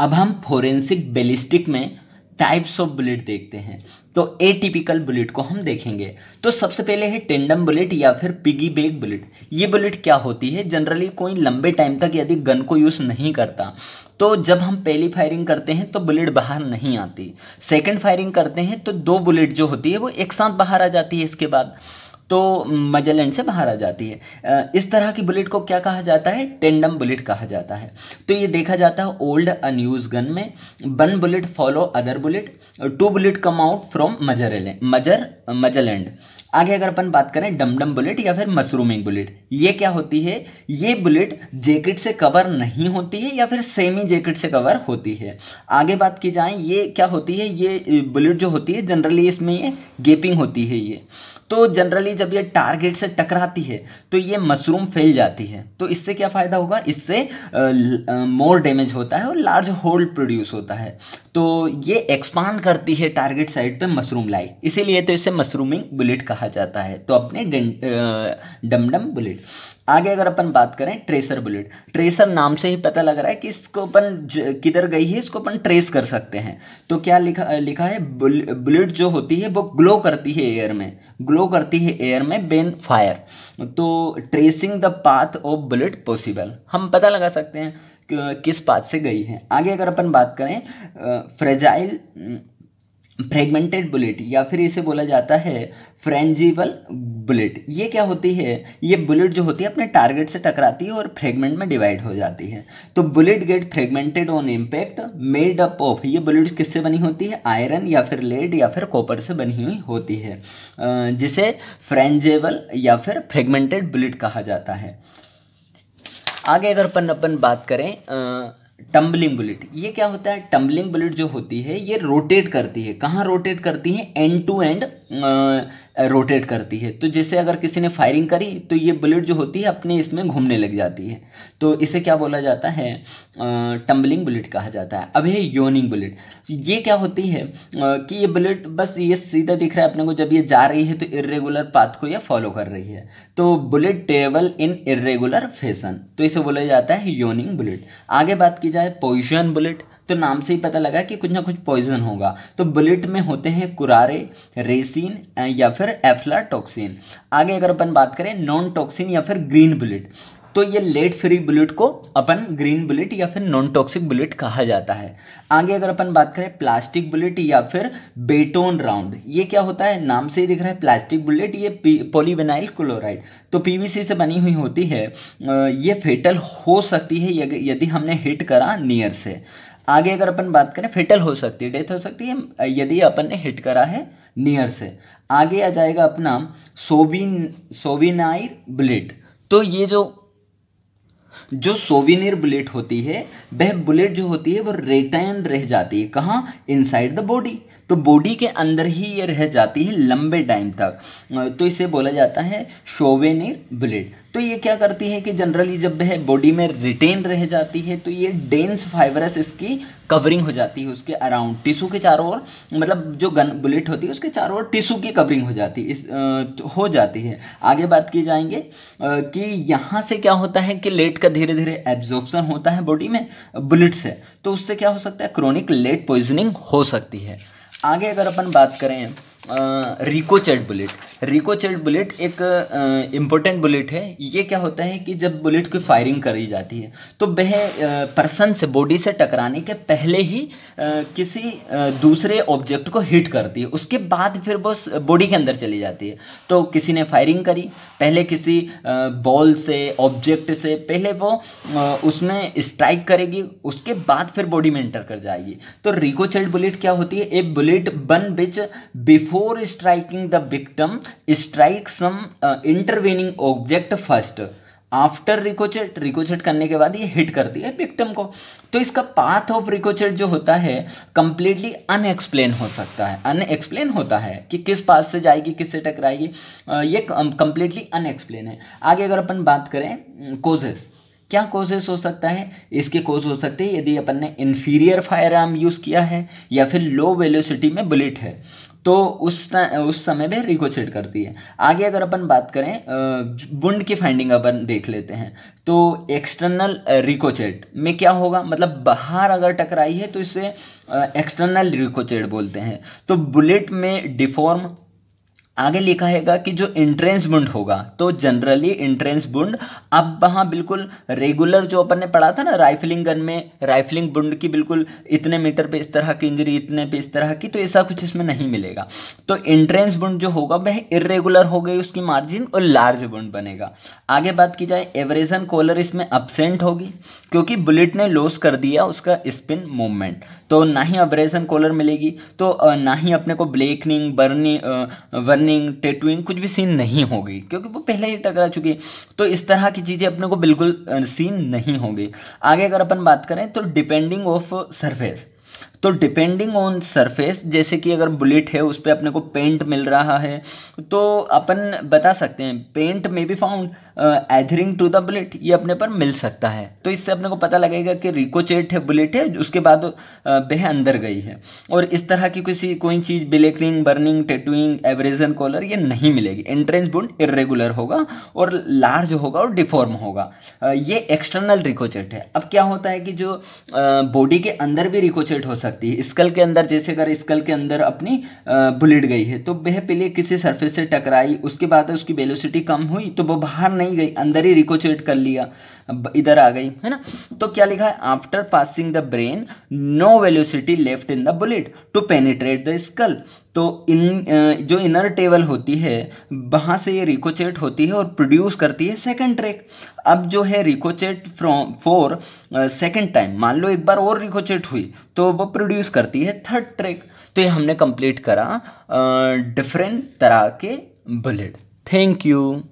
अब हम forensic ballistic में टाइप्स ऑफ बुलेट देखते हैं तो ए टिपिकल बुलेट को हम देखेंगे तो सबसे पहले है टेंडम बुलेट या फिर पिगी बैग बुलेट ये बुलेट क्या होती है जनरली कोई लंबे टाइम तक यदि गन को यूज़ नहीं करता तो जब हम पहली फायरिंग करते हैं तो बुलेट बाहर नहीं आती सेकंड फायरिंग करते हैं तो दो बुलेट जो होती है वो एक साथ बाहर आ जाती है इसके बाद तो मजलन से बाहर आ जाती है इस तरह की बुलेट को क्या कहा जाता है टेंडम बुलेट कहा जाता है तो ये देखा जाता है ओल्ड अनयूज गन में one bullet follow other bullet two bullet come out from muzzle muzzle मजलैंड आगे अगर अपन बात करें डमडम बुलेट या फिर मशरूमिंग बुलेट ये क्या होती है ये बुलेट जैकेट से कवर नहीं होती है या फिर सेमी जैकेट से कवर होती है आगे बात की जाए ये क्या होती है ये बुलेट जो होती है जनरली इसमें ये गेपिंग होती है ये तो जनरली जब ये टारगेट से टकराती है तो ये मशरूम फैल जाती है तो इससे क्या फ़ायदा होगा इससे मोर डैमेज होता है और लार्ज होल प्रोड्यूस होता है तो ये एक्सपांड करती है टारगेट साइड पे मशरूम लाइक इसीलिए तो इसे मशरूमिंग बुलेट कहा जाता है तो अपने डमडम बुलेट आगे अगर अपन बात करें ट्रेसर बुलेट ट्रेसर नाम से ही पता लग रहा है कि इसको अपन किधर गई है इसको अपन ट्रेस कर सकते हैं तो क्या लिखा लिखा है बुलेट जो होती है वो ग्लो करती है एयर में ग्लो करती है एयर में बेन फायर तो tracing the path of bullet possible हम पता लगा सकते हैं कि किस पाथ से गई है आगे अगर अपन बात करें फ्रेजाइल फ्रेगमेंटेड बुलेट या फिर इसे बोला जाता है फ्रेंजिबल बुलेट ये क्या होती है ये बुलेट जो होती है अपने टारगेट से टकराती है और फ्रेगमेंट में डिवाइड हो जाती है तो bullet get fragmented on impact made up of ये बुलेट किससे बनी होती है आयरन या फिर लेड या फिर कॉपर से बनी हुई होती है जिसे फ्रेंजेबल या फिर फ्रेगमेंटेड बुलेट कहा जाता है आगे अगर अपन अपन बात करें टम्बलिंग बुलेट ये क्या होता है टम्बलिंग बुलेट जो होती है ये रोटेट करती है कहाँ रोटेट करती है एंड टू एंड रोटेट करती है तो जैसे अगर किसी ने फायरिंग करी तो ये बुलेट जो होती है अपने इसमें घूमने लग जाती है तो इसे क्या बोला जाता है टम्बलिंग बुलेट कहा जाता है अब है योनिंग बुलेट ये क्या होती है कि ये बुलेट बस ये सीधा दिख रहा है अपने को जब ये जा रही है तो इरेगुलर पाथ को यह फॉलो कर रही है तो bullet travel in irregular fashion तो इसे बोला जाता है योनिंग बुलेट आगे बात की जाए पॉइजन बुलेट तो नाम से ही पता लगा कि कुछ ना कुछ पॉइजन होगा तो बुलेट में होते हैं कुरारे रेसिन या फिर एफ्ला टॉक्सिन आगे अगर अपन बात करें नॉन टॉक्सिन या फिर ग्रीन बुलेट तो ये लेट फ्री बुलेट को अपन ग्रीन बुलेट या फिर नॉन टॉक्सिक बुलेट कहा जाता है आगे अगर अपन बात करें प्लास्टिक बुलेट या फिर बेटोन राउंड ये क्या होता है नाम से ही दिख रहा है प्लास्टिक बुलेट ये पॉलीविनाइल क्लोराइड तो पीवीसी से बनी हुई होती है ये फेटल हो सकती है यदि हमने हिट करा नियर से आगे अगर अपन बात करें फेटल हो सकती है डेथ हो सकती है यदि अपन ने हिट करा है नियर से आगे आ जाएगा अपना सोविन सोविनाइर बुलेट तो ये जो जो सोविनियर बुलेट होती है वह बुलेट जो होती है वो रिटर्न रह जाती है कहाँ इनसाइड द बॉडी तो बॉडी के अंदर ही ये रह जाती है लंबे टाइम तक तो इसे बोला जाता है शोवेनियर बुलेट तो ये क्या करती है कि जनरली जब वह बॉडी में रिटेन रह जाती है तो ये डेंस फाइबरस इसकी कवरिंग हो जाती है उसके अराउंड टिशू के चारों ओर मतलब जो गन बुलेट होती है उसके चारों ओर टिशू की कवरिंग हो जाती है इस आ, हो जाती है आगे बात की जाएंगे आ, कि यहाँ से क्या होता है कि लेट का धीरे धीरे एब्जॉर्प्शन होता है बॉडी में बुलेट से तो उससे क्या हो सकता है क्रोनिक लेट पॉइजनिंग हो सकती है आगे अगर अपन बात करें रिकोचेड बुलेट रिकोचेड बुलेट एक इम्पोर्टेंट बुलेट है ये क्या होता है कि जब बुलेट की फायरिंग करी जाती है तो वह पर्सन से बॉडी से टकराने के पहले ही आ, किसी आ, दूसरे ऑब्जेक्ट को हिट करती है उसके बाद फिर वो बॉडी के अंदर चली जाती है तो किसी ने फायरिंग करी पहले किसी बॉल से ऑब्जेक्ट से पहले वो उसमें स्ट्राइक करेगी उसके बाद फिर बॉडी में एंटर कर जाएगी तो रिको चेट बुलेट क्या होती है एक बुलेट बन बिच बिफ before striking the victim strike some intervening object first after ricochet ricochet करने के बाद ये हिट करती है विक्टम को तो इसका पाथ ऑफ रिकोचेट जो होता है कंप्लीटली अनएक्सप्लेन हो सकता है अनएक्सप्लेन होता है कि किस पाथ से जाएगी किससे टकराएगी ये कंप्लीटली अनएक्सप्लेन है आगे अगर अपन बात करें कोजेस क्या कोजेस हो सकता है इसके कोज हो सकते हैं यदि अपन ने इन्फीरियर फायर आर्म यूज़ किया है या फिर लो वेलोसिटी में बुलेट है तो उस उस समय पे रिकोचेट करती है आगे अगर अपन बात करें बुंड की फाइंडिंग अपन देख लेते हैं तो एक्सटर्नल रिकोचेट में क्या होगा मतलब बाहर अगर टकराई है तो इसे एक्सटर्नल रिकोचेट बोलते हैं तो बुलेट में डिफॉर्म आगे लिखा हैगा कि जो इंट्रेंस बुंड होगा तो जनरली इंट्रेंस बुंड अब वहाँ बिल्कुल रेगुलर जो अपन ने पढ़ा था ना राइफलिंग गन में राइफलिंग बुंड की बिल्कुल इतने मीटर पे इस तरह की इंजरी इतने पे इस तरह की तो ऐसा कुछ इसमें नहीं मिलेगा तो इंट्रेंस बुंड जो होगा वह इरेगुलर हो गई उसकी मार्जिन और लार्ज बुंड बनेगा आगे बात की जाए एवरेजन कॉलर इसमें अपसेंट होगी क्योंकि बुलेट ने लॉस कर दिया उसका स्पिन मूवमेंट तो ना ही एवरेजन कॉलर मिलेगी तो ना ही अपने को ब्लैकनिंग बर्निंग बर्निंग टेटुइंग कुछ भी सीन नहीं होगी क्योंकि वो पहले ही टकरा चुकी है तो इस तरह की चीज़ें अपने को बिल्कुल सीन नहीं होगी आगे अगर अपन बात करें तो डिपेंडिंग ऑफ सरफेस तो डिपेंडिंग ऑन सरफेस जैसे कि अगर बुलेट है उस पर अपने को पेंट मिल रहा है तो अपन बता सकते हैं paint may be found adhering to the bullet ये अपने पर मिल सकता है तो इससे अपने को पता लगेगा कि रिकोचेट है बुलेट है उसके बाद बेह अंदर गई है और इस तरह की किसी कोई चीज़ blackening burning tattooing abrasion collar ये नहीं मिलेगी एंट्रेंस बुंड इरेगुलर होगा और लार्ज होगा और डिफॉर्म होगा ये एक्सटर्नल रिकोचेट है अब क्या होता है कि जो बॉडी के अंदर भी रिकोचेट हो सकता सकती है स्कल के अंदर जैसे अगर स्कल के अंदर अपनी बुलेट गई है तो वह पहले किसी सरफेस से टकराई उसके बाद उसकी वेलोसिटी कम हुई तो वो बाहर नहीं गई अंदर ही रिकोचेट कर लिया इधर आ गई है ना तो क्या लिखा है after passing the brain no velocity left in the bullet to penetrate the skull तो इन जो इनर टेबल होती है वहाँ से ये रिकोचेट होती है और प्रोड्यूस करती है सेकंड ट्रैक अब जो है ricochet from four second time मान लो एक बार और रिकोचेट हुई तो वो प्रोड्यूस करती है थर्ड ट्रैक तो ये हमने कंप्लीट करा डिफरेंट तरह के बुलेट थैंक यू